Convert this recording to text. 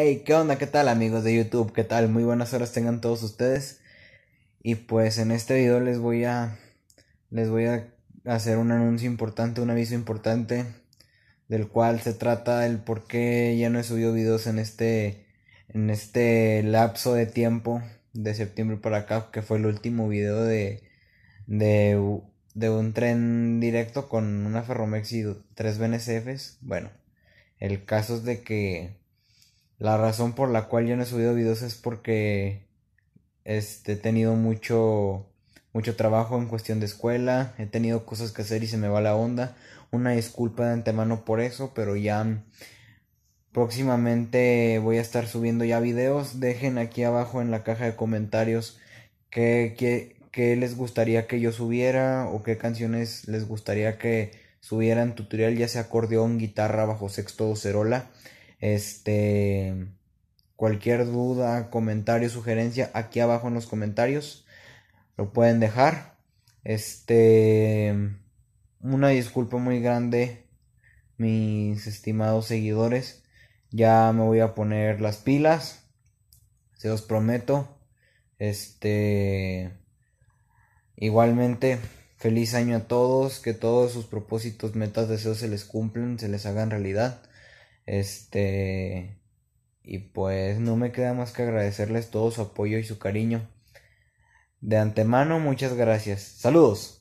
Hey, ¿qué onda? ¿Qué tal amigos de YouTube? ¿Qué tal? Muy buenas horas tengan todos ustedes. Y pues en este video les voy a les voy a hacer un anuncio importante, un aviso importante del cual se trata el por qué ya no he subido videos en este en este lapso de tiempo de septiembre para acá, que fue el último video de de, de un tren directo con una Ferromex y tres BNCFs. Bueno, el caso es de que la razón por la cual yo no he subido videos es porque este, he tenido mucho, mucho trabajo en cuestión de escuela, he tenido cosas que hacer y se me va la onda. Una disculpa de antemano por eso, pero ya próximamente voy a estar subiendo ya videos. Dejen aquí abajo en la caja de comentarios qué, qué, qué les gustaría que yo subiera o qué canciones les gustaría que subieran tutorial, ya sea acordeón, guitarra, bajo sexto o cerola. Este, cualquier duda, comentario, sugerencia, aquí abajo en los comentarios lo pueden dejar. Este, una disculpa muy grande, mis estimados seguidores. Ya me voy a poner las pilas, se los prometo. Este, igualmente, feliz año a todos, que todos sus propósitos, metas, deseos se les cumplen, se les hagan realidad. Este. Y pues no me queda más que agradecerles todo su apoyo y su cariño. De antemano, muchas gracias. Saludos.